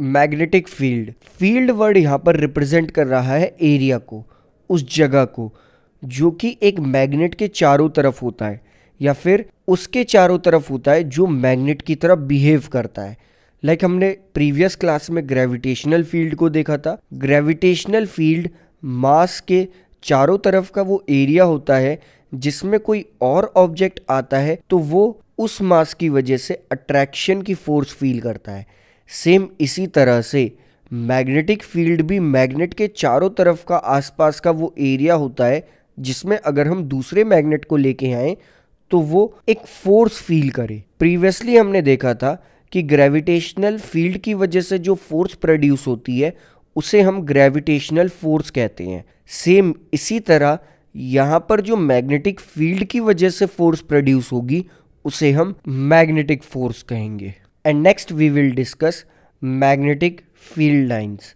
magnetic field field word यहाँ पर represent कर रहा है एरिया को उस जगह को जो कि एक मैग्नेट के चारों तरफ होता है या फिर उसके चारों तरफ होता है जो मैग्नेट की तरफ बिहेव करता है लाइक like हमने प्रीवियस क्लास में ग्रेविटेशनल फील्ड को देखा था ग्रेविटेशनल फील्ड मास के चारों तरफ का वो एरिया होता है जिसमें कोई और ऑब्जेक्ट आता है तो वो उस मास की वजह से अट्रैक्शन की फोर्स फील करता है सेम इसी तरह से मैग्नेटिक फील्ड भी मैग्नेट के चारों तरफ का आसपास का वो एरिया होता है जिसमें अगर हम दूसरे मैग्नेट को लेके आए तो वो एक फोर्स फील करे प्रीवियसली हमने देखा था कि ग्रेविटेशनल फील्ड की वजह से जो फोर्स प्रोड्यूस होती है उसे हम ग्रेविटेशनल फोर्स कहते हैं सेम इसी तरह यहाँ पर जो मैग्नेटिक फील्ड की वजह से फोर्स प्रोड्यूस होगी उसे हम मैग्नेटिक फोर्स कहेंगे and next we will discuss magnetic field lines